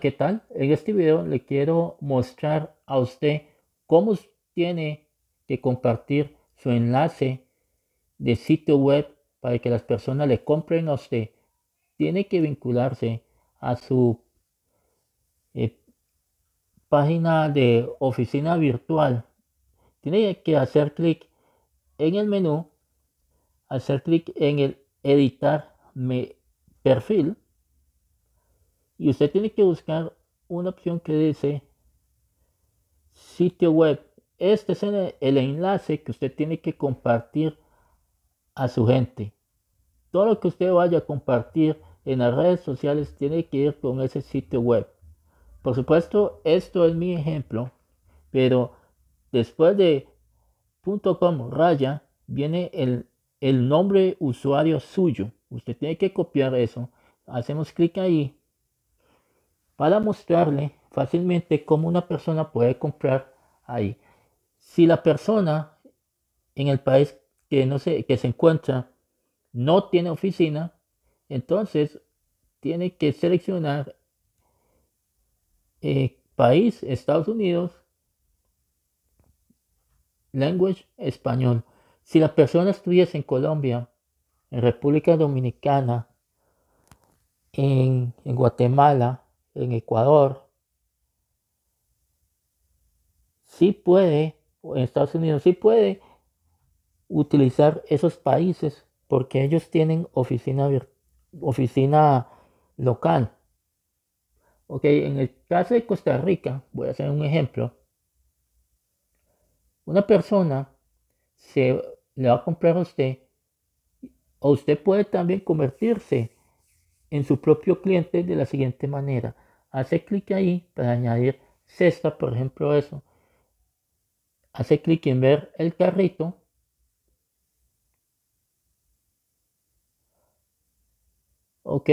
¿Qué tal? En este video le quiero mostrar a usted cómo tiene que compartir su enlace de sitio web para que las personas le compren a usted. Tiene que vincularse a su eh, página de oficina virtual. Tiene que hacer clic en el menú, hacer clic en el editar mi perfil y usted tiene que buscar una opción que dice sitio web. Este es el, enlace que usted tiene que compartir a su gente. Todo lo que usted vaya a compartir en las redes sociales tiene que ir con ese sitio web. Por supuesto, esto es mi ejemplo, pero después de .com raya viene el, el nombre usuario suyo. Usted tiene que copiar eso. Hacemos clic ahí para mostrarle fácilmente cómo una persona puede comprar ahí. Si la persona en el país que, no se, que se encuentra no tiene oficina, entonces tiene que seleccionar eh, país, Estados Unidos, language español. Si la persona estuviese en Colombia, en República Dominicana, en Guatemala, en Ecuador, sí puede, en Estados Unidos sí puede utilizar esos países porque ellos tienen oficina, oficina local. Ok, en el caso de Costa Rica, voy a hacer un ejemplo. Una persona se le va a comprar a usted, o usted puede también convertirse en su propio cliente de la siguiente manera hace clic ahí para añadir cesta, por ejemplo, eso. Hace clic en ver el carrito. Ok.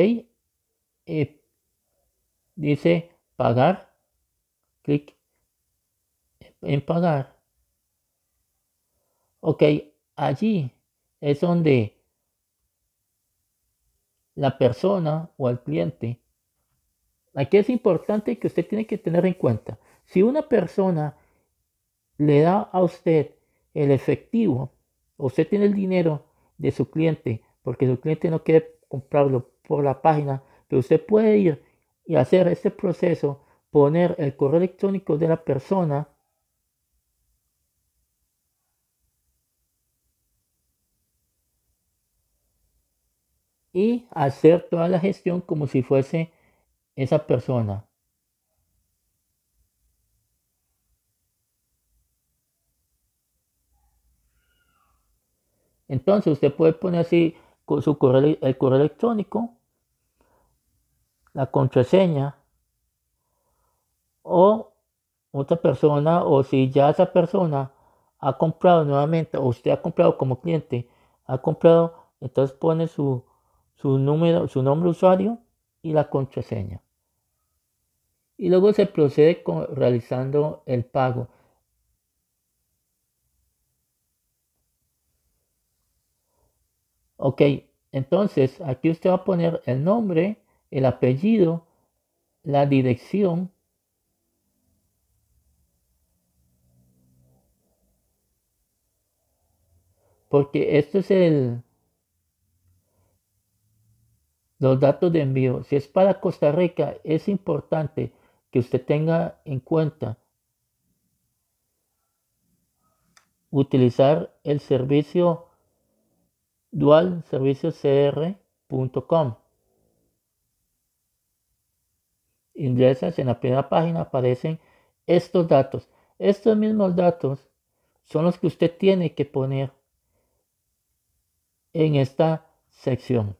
dice pagar. Clic en pagar. Ok. Allí es donde la persona o el cliente Aquí es importante que usted tiene que tener en cuenta. Si una persona le da a usted el efectivo, usted tiene el dinero de su cliente, porque su cliente no quiere comprarlo por la página, pero usted puede ir y hacer este proceso, poner el correo electrónico de la persona y hacer toda la gestión como si fuese esa persona Entonces usted puede poner así su correo, el correo electrónico, la contraseña o otra persona o si ya esa persona ha comprado nuevamente o usted ha comprado como cliente, ha comprado, entonces pone su, su número, su nombre usuario y la contraseña y luego se procede con, realizando el pago. Ok, entonces aquí usted va a poner el nombre, el apellido, la dirección. Porque esto es el, los datos de envío. Si es para Costa Rica, es importante que usted tenga en cuenta utilizar el servicio dual Ingresas en la primera página, aparecen estos datos. Estos mismos datos son los que usted tiene que poner en esta sección.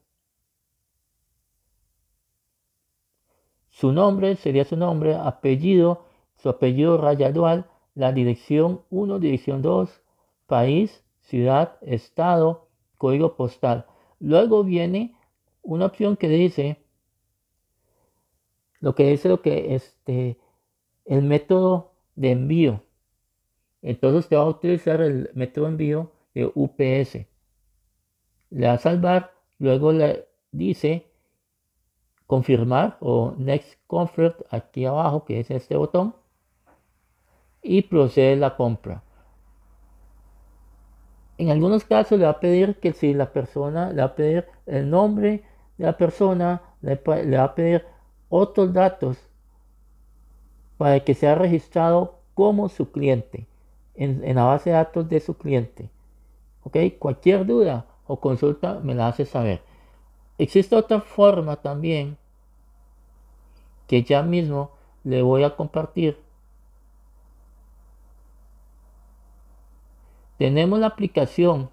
Su nombre sería su nombre, apellido, su apellido raya dual, la dirección 1, dirección 2, país, ciudad, estado, código postal. Luego viene una opción que dice lo que dice lo que este el método de envío. Entonces te va a utilizar el método de envío de UPS. Le va a salvar, luego le dice confirmar o next comfort aquí abajo que es este botón y procede la compra en algunos casos le va a pedir que si la persona le va a pedir el nombre de la persona le, va a pedir otros datos para que sea registrado como su cliente en, en la base de datos de su cliente ok cualquier duda o consulta me la hace saber existe otra forma también que ya mismo le voy a compartir. Tenemos la aplicación.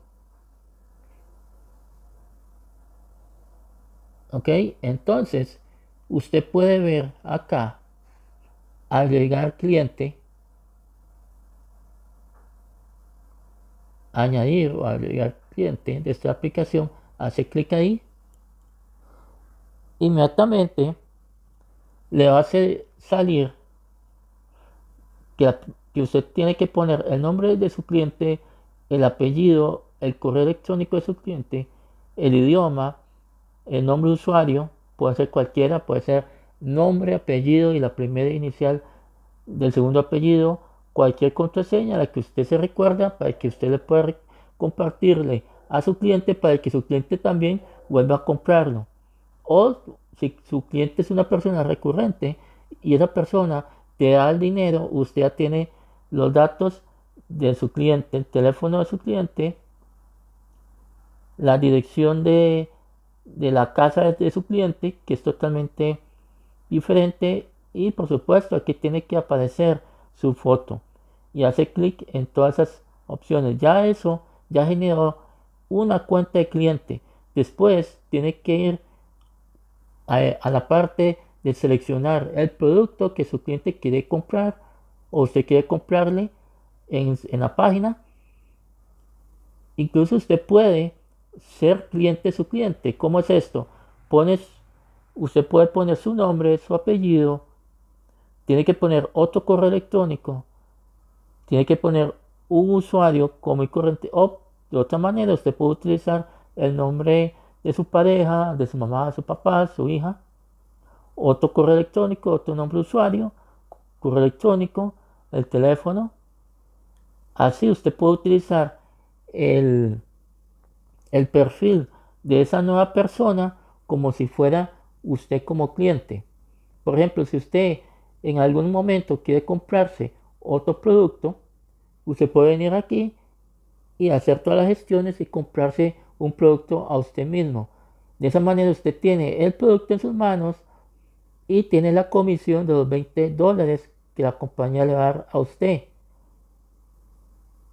Ok, entonces usted puede ver acá agregar cliente, añadir o agregar cliente de esta aplicación, hace clic ahí. Inmediatamente le hace salir que, usted tiene que poner el nombre de su cliente, el apellido, el correo electrónico de su cliente, el idioma, el nombre de usuario, puede ser cualquiera, puede ser nombre, apellido y la primera inicial del segundo apellido, cualquier contraseña a la que usted se recuerda para que usted le pueda compartirle a su cliente para que su cliente también vuelva a comprarlo si su cliente es una persona recurrente y esa persona te da el dinero, usted ya tiene los datos de su cliente, el teléfono de su cliente, la dirección de, la casa de, de su cliente, que es totalmente diferente, y por supuesto aquí tiene que aparecer su foto y hace clic en todas esas opciones. Ya eso ya generó una cuenta de cliente. Después tiene que ir a, la parte de seleccionar el producto que su cliente quiere comprar o se quiere comprarle en, la página. Incluso usted puede ser cliente su cliente. ¿Cómo es esto? Pones, usted puede poner su nombre, su apellido, tiene que poner otro correo electrónico, tiene que poner un usuario como y corriente o de otra manera usted puede utilizar el nombre de su pareja, de su mamá, su papá, su hija, otro correo electrónico, otro nombre de usuario, correo electrónico, el teléfono. Así usted puede utilizar el, el perfil de esa nueva persona como si fuera usted como cliente. Por ejemplo, si usted en algún momento quiere comprarse otro producto, usted puede venir aquí y hacer todas las gestiones y comprarse un producto a usted mismo. De esa manera usted tiene el producto en sus manos y tiene la comisión de los 20 dólares que la compañía le va a dar a usted.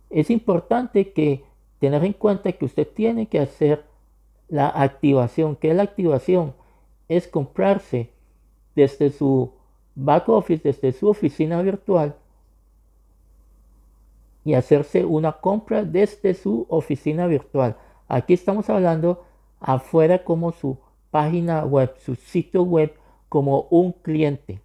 Es importante que tener en cuenta que usted tiene que hacer la activación. que la activación? Es comprarse desde su back office, desde su oficina virtual y hacerse una compra desde su oficina virtual. Aquí estamos hablando afuera como su página web, su sitio web como un cliente.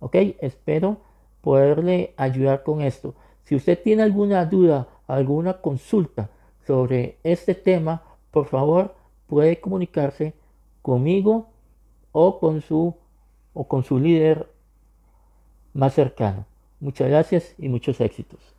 ¿Ok? Espero poderle ayudar con esto. Si usted tiene alguna duda, alguna consulta sobre este tema, por favor puede comunicarse conmigo o con su o con su líder más cercano. Muchas gracias y muchos éxitos.